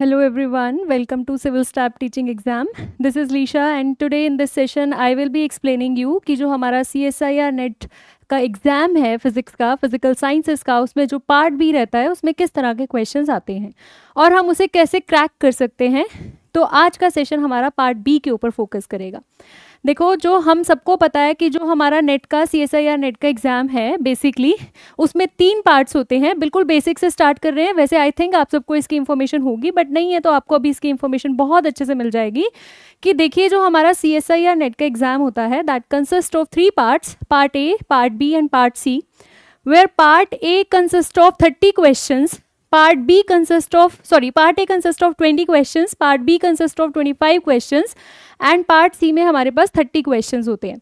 Hello everyone, welcome to Civil Staff Teaching Exam. This is Lisha and today in this session I will be explaining you कि जो हमारा C S I R NET का exam है physics का physical sciences का उसमें जो part भी रहता है उसमें किस तरह के क्वेश्चंस आते हैं और हम उसे कैसे क्रैक कर सकते हैं तो आज का सेशन हमारा पार्ट बी के ऊपर फोकस करेगा देखो जो हम सबको पता है कि जो हमारा नेट का C S I R NET का एग्ज़ाम है बेसिकली उसमें तीन पार्ट्स होते हैं बिल्कुल बेसिक से स्टार्ट कर रहे हैं वैसे आई थिंक आप सबको इसकी इन्फॉर्मेशन होगी बट नहीं है तो आपको अभी इसकी इन्फॉर्मेशन बहुत अच्छे से मिल जाएगी कि देखिए जो हमारा C S I R NET का एग्ज़ाम होता है that consist of three parts part A part B and part C where part A consist of thirty questions B consist of sorry part A consist of twenty question part B consist of twenty five question and part C में हमारे पास thirty question होते हैं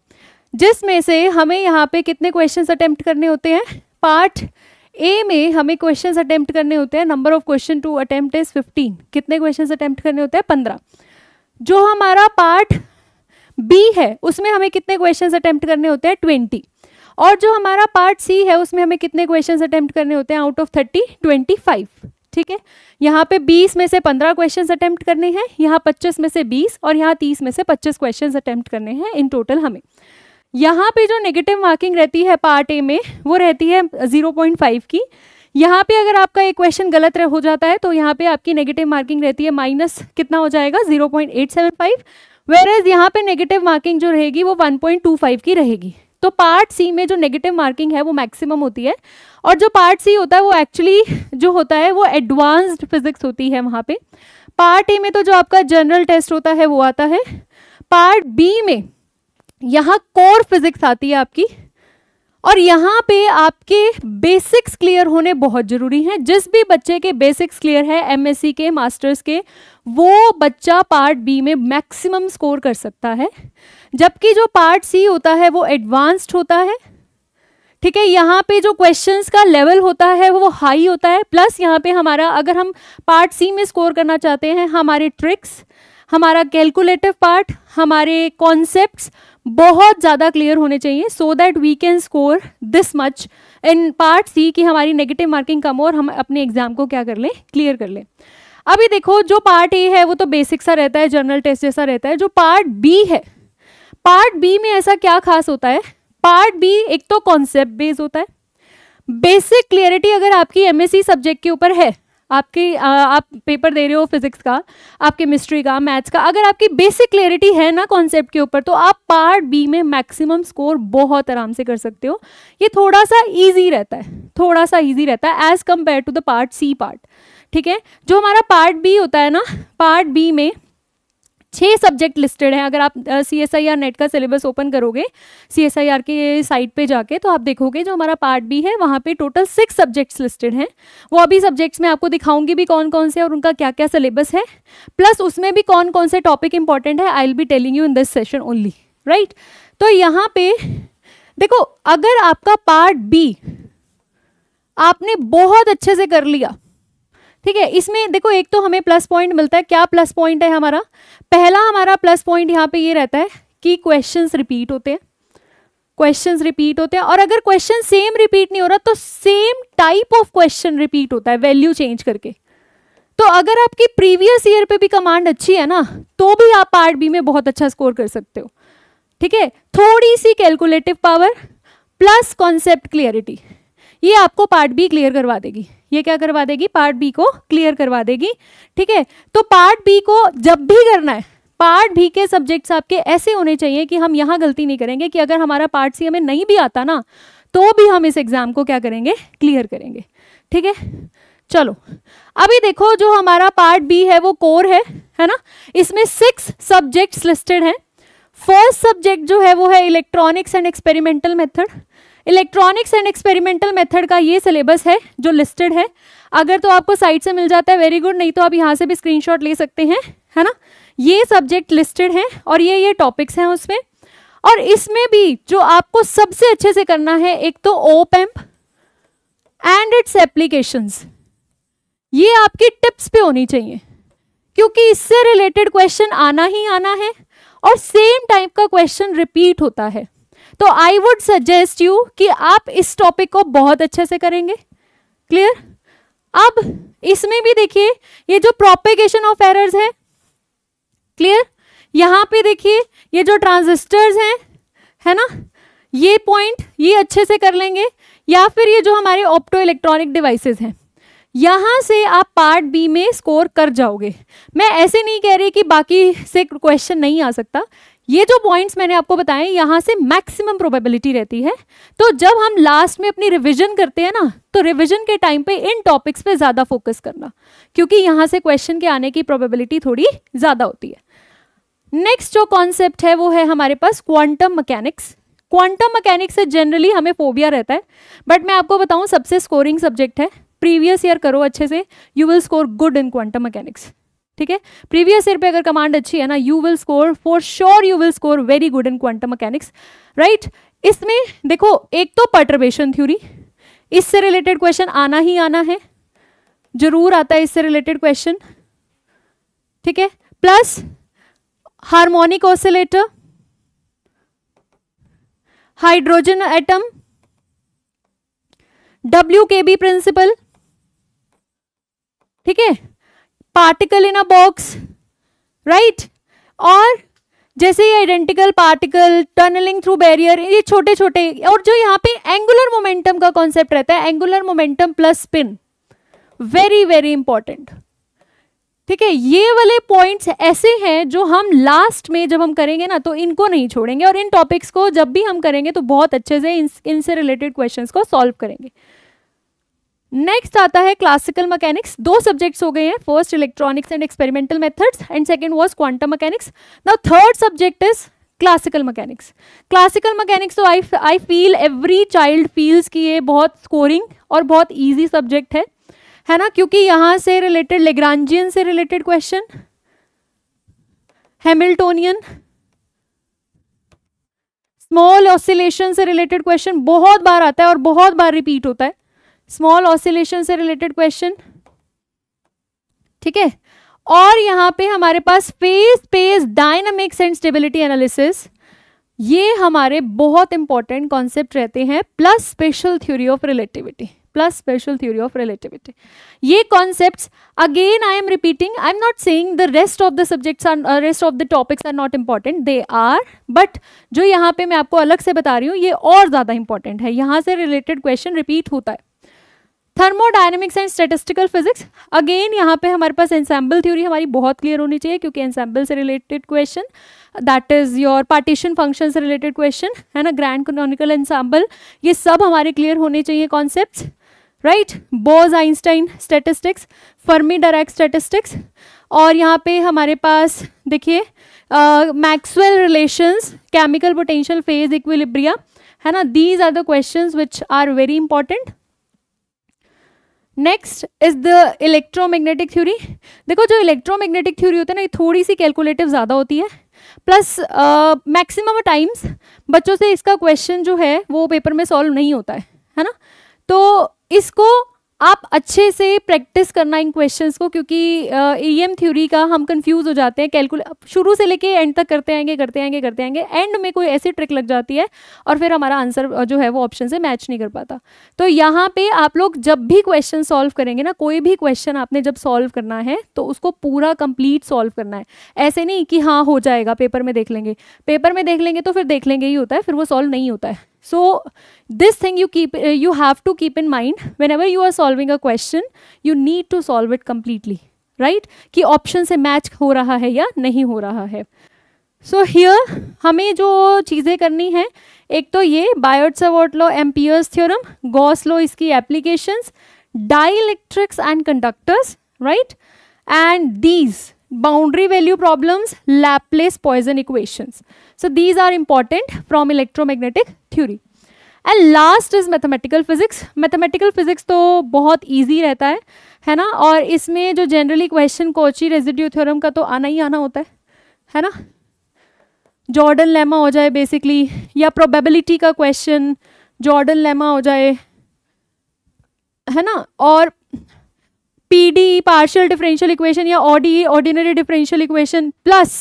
जिसमें से हमें यहाँ पे कितने क्वेश्चन अटैम्प्ट करने होते हैं पार्ट ए में हमें क्वेश्चन अटैम्प्ट करने होते हैं number of question to attempt is fifteen कितने क्वेश्चन अटैम्प्ट करने होते हैं पंद्रह जो हमारा पार्ट बी है उसमें हमें कितने क्वेश्चन अटैम्प्ट करने होते हैं ट्वेंटी और जो हमारा पार्ट सी है उसमें हमें कितने क्वेश्चन अटैम्प्ट करने होते हैं out of thirty twenty five ठीक है यहाँ पे 20 में से 15 क्वेश्चंस अटैम्प्ट करने हैं यहाँ 25 में से 20 और यहाँ 30 में से 25 क्वेश्चंस अटैम्प्ट करने हैं इन टोटल हमें यहाँ पे जो नेगेटिव मार्किंग रहती है पार्ट ए में वो रहती है 0.5 की यहाँ पे अगर आपका एक क्वेश्चन गलत हो जाता है तो यहाँ पे आपकी नेगेटिव मार्किंग रहती है माइनस कितना हो जाएगा zero point eight seven five यहाँ पे नेगेटिव मार्किंग जो रहेगी वो फाइव की रहेगी तो पार्ट सी में जो नेगेटिव मार्किंग है वो मैक्सिमम होती है और जो पार्ट सी होता है वो एक्चुअली जो होता है वो एडवांस्ड फिजिक्स होती है वहाँ पे पार्ट ए में तो जो आपका जनरल टेस्ट होता है वो आता है पार्ट बी में यहाँ कोर फिजिक्स आती है आपकी और यहाँ पे आपके बेसिक्स क्लियर होने बहुत ज़रूरी हैं जिस भी बच्चे के बेसिक्स क्लियर है एमएससी के मास्टर्स के वो बच्चा पार्ट बी में मैक्सिमम स्कोर कर सकता है जबकि जो पार्ट सी होता है वो एडवांस्ड होता है ठीक है यहाँ पे जो क्वेश्चंस का लेवल होता है वो हाई होता है प्लस यहाँ पे हमारा अगर हम पार्ट सी में स्कोर करना चाहते हैं हमारे ट्रिक्स हमारा कैलकुलेटिव पार्ट हमारे कॉन्सेप्ट्स बहुत ज़्यादा क्लियर होने चाहिए so that we can score this much in part C कि हमारी नेगेटिव मार्किंग कम हो और हम अपने एग्जाम को क्या कर लें क्लियर कर लें अभी देखो जो पार्ट ए है वो तो बेसिक सा रहता है जनरल टेस्ट जैसा रहता है जो पार्ट बी है पार्ट बी में ऐसा क्या खास होता है पार्ट बी एक तो कॉन्सेप्ट बेस्ड होता है बेसिक क्लियरिटी अगर आपकी एमएससी सब्जेक्ट के ऊपर है आपकी आ, आप पेपर दे रहे हो फिजिक्स का आपके मिस्ट्री का मैथ्स का अगर आपकी बेसिक क्लैरिटी है ना कॉन्सेप्ट के ऊपर तो आप पार्ट बी में मैक्सिमम स्कोर बहुत आराम से कर सकते हो ये थोड़ा सा ईजी रहता है थोड़ा सा ईजी रहता है as compare to the part C part ठीक है जो हमारा पार्ट बी होता है ना पार्ट बी में छः सब्जेक्ट लिस्टेड हैं अगर आप C S I R NET का सिलेबस ओपन करोगे सी एस आई आर के साइट पे जाके तो आप देखोगे जो हमारा पार्ट बी है वहाँ पे टोटल सिक्स सब्जेक्ट्स लिस्टेड हैं वो अभी सब्जेक्ट्स में आपको दिखाऊंगी भी कौन कौन से और उनका क्या क्या सिलेबस है प्लस उसमें भी कौन कौन से टॉपिक इंपॉर्टेंट है I will be telling you in this session only right तो यहाँ पे देखो अगर आपका पार्ट बी आपने बहुत अच्छे से कर लिया ठीक है इसमें देखो एक तो हमें प्लस पॉइंट मिलता है क्या प्लस पॉइंट है हमारा पहला हमारा प्लस पॉइंट यहाँ पे ये रहता है कि क्वेश्चन रिपीट होते हैं क्वेश्चन रिपीट होते हैं और अगर क्वेश्चन सेम रिपीट नहीं हो रहा तो same type of question repeat होता है वैल्यू चेंज करके तो अगर आपकी प्रीवियस ईयर पे भी कमांड अच्छी है ना तो भी आप पार्ट बी में बहुत अच्छा स्कोर कर सकते हो ठीक है थोड़ी सी calculative power plus concept clarity ये आपको पार्ट बी क्लियर करवा देगी ये क्या करवा देगी पार्ट बी को क्लियर करवा देगी ठीक है तो पार्ट बी को जब भी करना है पार्ट बी के सब्जेक्ट्स आपके ऐसे होने चाहिए कि हम यहाँ गलती नहीं करेंगे कि अगर हमारा पार्ट सी हमें नहीं भी आता ना तो भी हम इस एग्ज़ाम को क्या करेंगे क्लियर करेंगे ठीक है चलो अभी देखो जो हमारा पार्ट बी है वो कोर है है ना इसमें सिक्स सब्जेक्ट्स लिस्टेड हैं फर्स्ट सब्जेक्ट जो है वो है electronics and experimental method electronics and experimental method का ये सिलेबस है जो लिस्टेड है अगर तो आपको साइट से मिल जाता है वेरी गुड नहीं तो आप यहाँ से भी स्क्रीनशॉट ले सकते हैं है ना ये सब्जेक्ट लिस्टेड हैं और ये ये टॉपिक्स हैं उसमें और इसमें भी जो आपको सबसे अच्छे से करना है एक तो op amp and its applications ये आपकी टिप्स पे होनी चाहिए क्योंकि इससे रिलेटेड क्वेश्चन आना ही आना है और सेम टाइप का क्वेश्चन रिपीट होता है तो आई वुड सजेस्ट यू कि आप इस टॉपिक को बहुत अच्छे से करेंगे क्लियर अब इसमें भी देखिए ये जो प्रोपेगेशन ऑफ एरर्स है क्लियर यहां पे देखिए ये जो ट्रांजिस्टर्स हैं है ना ये पॉइंट ये अच्छे से कर लेंगे या फिर ये जो हमारे ऑप्टो इलेक्ट्रॉनिक डिवाइसेस हैं यहां से आप पार्ट बी में स्कोर कर जाओगे मैं ऐसे नहीं कह रही कि बाकी से क्वेश्चन नहीं आ सकता ये जो पॉइंट्स मैंने आपको बताए यहाँ से मैक्सिमम प्रोबेबिलिटी रहती है तो जब हम लास्ट में अपनी रिविजन करते हैं ना तो रिविजन के टाइम पे इन टॉपिक्स पे ज़्यादा फोकस करना क्योंकि यहाँ से क्वेश्चन के आने की प्रोबेबिलिटी थोड़ी ज़्यादा होती है नेक्स्ट जो कॉन्सेप्ट है वो है हमारे पास क्वांटम मकैनिक्स क्वांटम मकैनिक्स से जनरली हमें फोबिया रहता है बट मैं आपको बताऊँ सबसे स्कोरिंग सब्जेक्ट है प्रीवियस ईयर करो अच्छे से you will score good in quantum mechanics ठीक है प्रीवियस ईयर पे अगर कमांड अच्छी है ना you will score for sure you will score very good in quantum mechanics right इसमें देखो एक तो पर्टर्बेशन थ्योरी इससे रिलेटेड क्वेश्चन आना ही आना है जरूर आता है इससे रिलेटेड क्वेश्चन ठीक है plus harmonic oscillator hydrogen atom W K B principle ठीक है particle in a box right और जैसे ये identical particle tunneling through barrier ये छोटे छोटे और जो यहाँ पे एंगुलर मोमेंटम का कॉन्सेप्ट रहता है angular momentum plus spin very very important ठीक है ये वाले पॉइंट्स ऐसे हैं जो हम लास्ट में जब हम करेंगे ना तो इनको नहीं छोड़ेंगे और इन टॉपिक्स को जब भी हम करेंगे तो बहुत अच्छे से इनसे रिलेटेड क्वेश्चन को सॉल्व करेंगे नेक्स्ट आता है क्लासिकल मैकेनिक्स दो सब्जेक्ट्स हो गए हैं first electronics and experimental methods and second was quantum mechanics now third subject is classical mechanics classical mechanics तो I I feel every child feels कि ये बहुत स्कोरिंग और बहुत ईजी सब्जेक्ट है है ना क्योंकि यहाँ से रिलेटेड लेग्रांजियन से related question Hamiltonian small oscillation से रिलेटेड क्वेश्चन बहुत बार आता है और बहुत बार रिपीट होता है स्मॉल ऑसिलेशन से रिलेटेड क्वेश्चन ठीक है और यहां पे हमारे पास space space dynamics and stability analysis ये हमारे बहुत इंपॉर्टेंट कॉन्सेप्ट रहते हैं plus special theory of relativity plus special theory of relativity ये concept again I am repeating I am not saying the rest of the subjects are rest of the topics are not important they are but जो यहाँ पे मैं आपको अलग से बता रही हूँ ये और ज़्यादा इंपॉर्टेंट है यहाँ से रिलेटेड क्वेश्चन रिपीट होता है thermodynamics and statistical physics again यहाँ पे हमारे पास एनसेम्बल थ्योरी हमारी बहुत क्लियर होनी चाहिए क्योंकि एनसेम्बल से related question that is your partition function से रिलेटेड क्वेश्चन है ना ग्रैंड कॉनोनिकल एनसेम्बल ये सब हमारे क्लियर होने चाहिए concept right Bose Einstein statistics Fermi Dirac statistics और यहाँ पे हमारे पास देखिए Maxwell relations chemical potential phase equilibria है ना these are the questions which are very important next is the electromagnetic theory देखो जो इलेक्ट्रोमैग्नेटिक थ्योरी होती है ना ये थोड़ी सी कैलकुलेटिव ज़्यादा होती है प्लस मैक्सिमम टाइम्स बच्चों से इसका क्वेश्चन जो है वो पेपर में सॉल्व नहीं होता है है ना तो इसको आप अच्छे से प्रैक्टिस करना इन क्वेश्चंस को क्योंकि ई एम थ्योरी का हम कंफ्यूज हो जाते हैं कैलकुलेट शुरू से लेके एंड तक करते आएंगे करते आएंगे करते आएंगे एंड में कोई ऐसी ट्रिक लग जाती है और फिर हमारा आंसर जो है वो ऑप्शन से मैच नहीं कर पाता तो यहाँ पे आप लोग जब भी क्वेश्चन सॉल्व करेंगे ना कोई भी क्वेश्चन आपने जब सॉल्व करना है तो उसको पूरा कंप्लीट सॉल्व करना है ऐसे नहीं कि हाँ हो जाएगा पेपर में देख लेंगे पेपर में देख लेंगे तो फिर देख लेंगे ही होता है फिर वो सॉल्व नहीं होता है So this thing you keep uh, you have to keep in mind whenever you are solving a question you need to solve it completely right कि option से match हो रहा है या नहीं हो रहा है सो so here हमें जो चीज़ें करनी है एक तो ये Biot Savart law Ampere's theorem Gauss law इसकी applications dielectrics and conductors right and these boundary value problem Laplace poisson equations. So these are important from electromagnetic theory. And last is mathematical physics mathematical physics तो बहुत easy रहता है है ना और इसमें जो generally question Cauchy residue theorem का तो आना ही आना होता है है ना जॉर्डन लेमा हो जाए बेसिकली या प्रोबेबिलिटी का क्वेश्चन जॉर्डन लेमा हो जाए है ना और पीडी पार्शियल डिफरेंशियल इक्वेशन या OD ordinary differential equation plus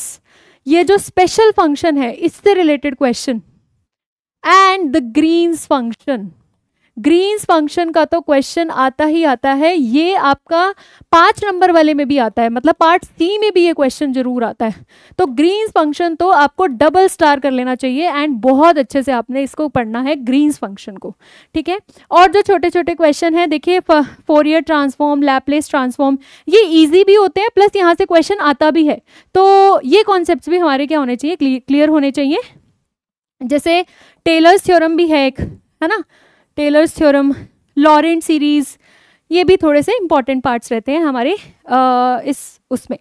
ये जो स्पेशल फंक्शन है इससे related question and the Green's function Green's function का तो क्वेश्चन आता ही आता है ये आपका पांच नंबर वाले में भी आता है मतलब पार्ट सी में भी ये क्वेश्चन जरूर आता है तो ग्रीन्स फंक्शन तो आपको डबल स्टार कर लेना चाहिए एंड बहुत अच्छे से आपने इसको पढ़ना है ग्रीन्स फंक्शन को ठीक है और जो छोटे छोटे क्वेश्चन है देखिए Fourier transform Laplace transform ये ईजी भी होते हैं प्लस यहाँ से क्वेश्चन आता भी है तो ये कॉन्सेप्ट भी हमारे क्या होने चाहिए क्लियर होने चाहिए जैसे टेलर्स थ्योरम भी है एक है ना टेलर्स थ्योरम लॉरेंट सीरीज़ ये भी थोड़े से इंपॉर्टेंट पार्ट्स रहते हैं हमारे आ, इस उसमें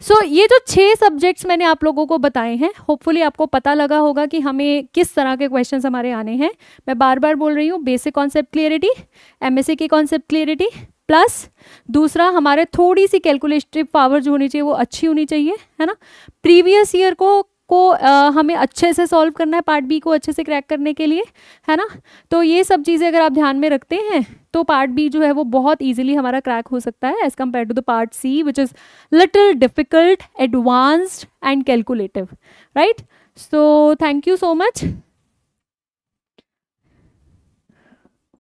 सो so, ये जो छः सब्जेक्ट्स मैंने आप लोगों को बताए हैं होपफुली आपको पता लगा होगा कि हमें किस तरह के क्वेश्चंस हमारे आने हैं मैं बार बार बोल रही हूँ बेसिक कॉन्सेप्ट क्लियरिटी एमएससी की कॉन्सेप्ट क्लियरिटी प्लस दूसरा हमारे थोड़ी सी कैलकुलेटिव पावर जो होनी चाहिए वो अच्छी होनी चाहिए है ना प्रीवियस ईयर को को आ, हमें अच्छे से सॉल्व करना है पार्ट बी को अच्छे से क्रैक करने के लिए है ना तो ये सब चीज़ें अगर आप ध्यान में रखते हैं तो पार्ट बी जो है वो बहुत इजीली हमारा क्रैक हो सकता है as compare to the part C which is little difficult advanced and calculative right so thank you so much